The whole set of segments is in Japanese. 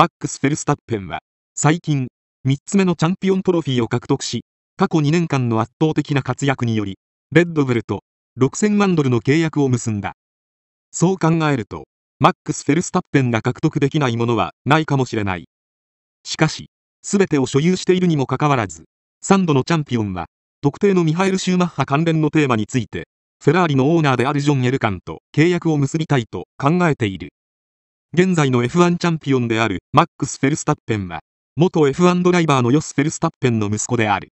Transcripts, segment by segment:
マックス・フェルスタッペンは最近3つ目のチャンピオントロフィーを獲得し過去2年間の圧倒的な活躍によりレッドブルと6000万ドルの契約を結んだそう考えるとマックス・フェルスタッペンが獲得できないものはないかもしれないしかし全てを所有しているにもかかわらず3度のチャンピオンは特定のミハエル・シューマッハ関連のテーマについてフェラーリのオーナーであるジョン・エルカンと契約を結びたいと考えている現在の F1 チャンピオンであるマックス・フェルスタッペンは、元 F1 ドライバーのヨス・フェルスタッペンの息子である。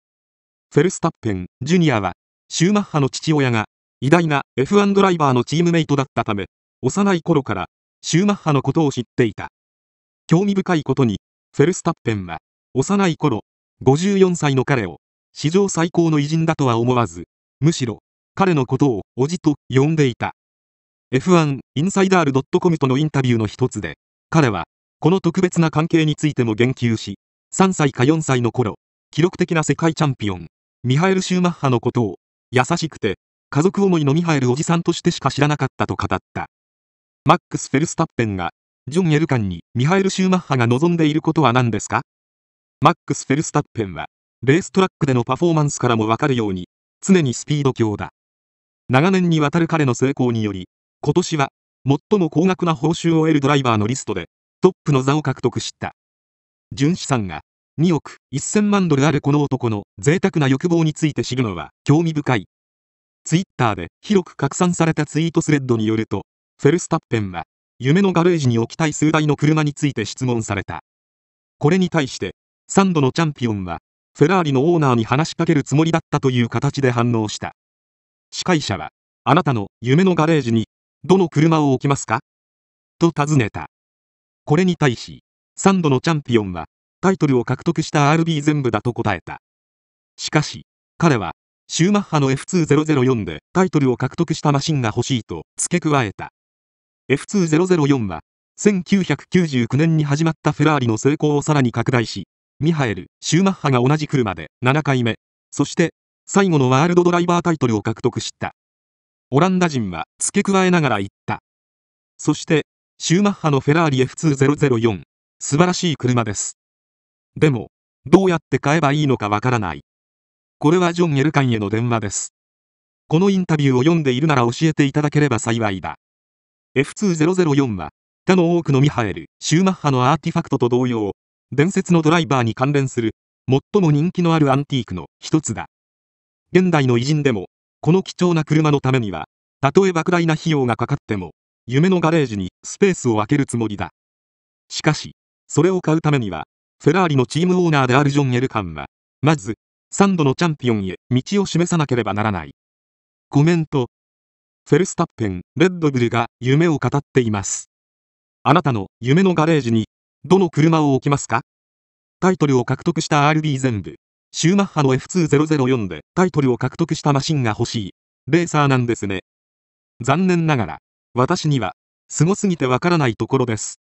フェルスタッペン・ジュニアは、シューマッハの父親が、偉大な F1 ドライバーのチームメイトだったため、幼い頃から、シューマッハのことを知っていた。興味深いことに、フェルスタッペンは、幼い頃、54歳の彼を、史上最高の偉人だとは思わず、むしろ、彼のことを、おじと呼んでいた。F1 インサイダール .com とのインタビューの一つで、彼は、この特別な関係についても言及し、3歳か4歳の頃、記録的な世界チャンピオン、ミハエル・シューマッハのことを、優しくて、家族思いのミハエルおじさんとしてしか知らなかったと語った。マックス・フェルスタッペンが、ジョン・エルカンにミハエル・シューマッハが望んでいることは何ですかマックス・フェルスタッペンは、レーストラックでのパフォーマンスからもわかるように、常にスピード強だ。長年にわたる彼の成功により、今年は、最も高額な報酬を得るドライバーのリストで、トップの座を獲得した。純資産が2億1000万ドルあるこの男の贅沢な欲望について知るのは興味深い。ツイッターで広く拡散されたツイートスレッドによると、フェルスタッペンは、夢のガレージに置きたい数台の車について質問された。これに対して、3度のチャンピオンは、フェラーリのオーナーに話しかけるつもりだったという形で反応した。司会者は、あなたの夢のガレージにどの車を置きますかと尋ねた。これに対し、3度のチャンピオンは、タイトルを獲得した RB 全部だと答えた。しかし、彼は、シューマッハの F2004 でタイトルを獲得したマシンが欲しいと付け加えた。F2004 は、1999年に始まったフェラーリの成功をさらに拡大し、ミハエル・シューマッハが同じ車で7回目、そして、最後のワールドドライバータイトルを獲得した。オランダ人は付け加えながら言った。そして、シューマッハのフェラーリ F2004、素晴らしい車です。でも、どうやって買えばいいのかわからない。これはジョン・エルカンへの電話です。このインタビューを読んでいるなら教えていただければ幸いだ。F2004 は、他の多くのミハエル・シューマッハのアーティファクトと同様、伝説のドライバーに関連する、最も人気のあるアンティークの一つだ。現代の偉人でも、この貴重な車のためには、たとえ莫大な費用がかかっても、夢のガレージにスペースを空けるつもりだ。しかし、それを買うためには、フェラーリのチームオーナーであるジョン・エルカンは、まず、3度のチャンピオンへ道を示さなければならない。コメント。フェルスタッペン、レッドブルが夢を語っています。あなたの夢のガレージに、どの車を置きますかタイトルを獲得した RB 全部。シューマッハの F2004 でタイトルを獲得したマシンが欲しい。レーサーなんですね。残念ながら、私には、凄すぎてわからないところです。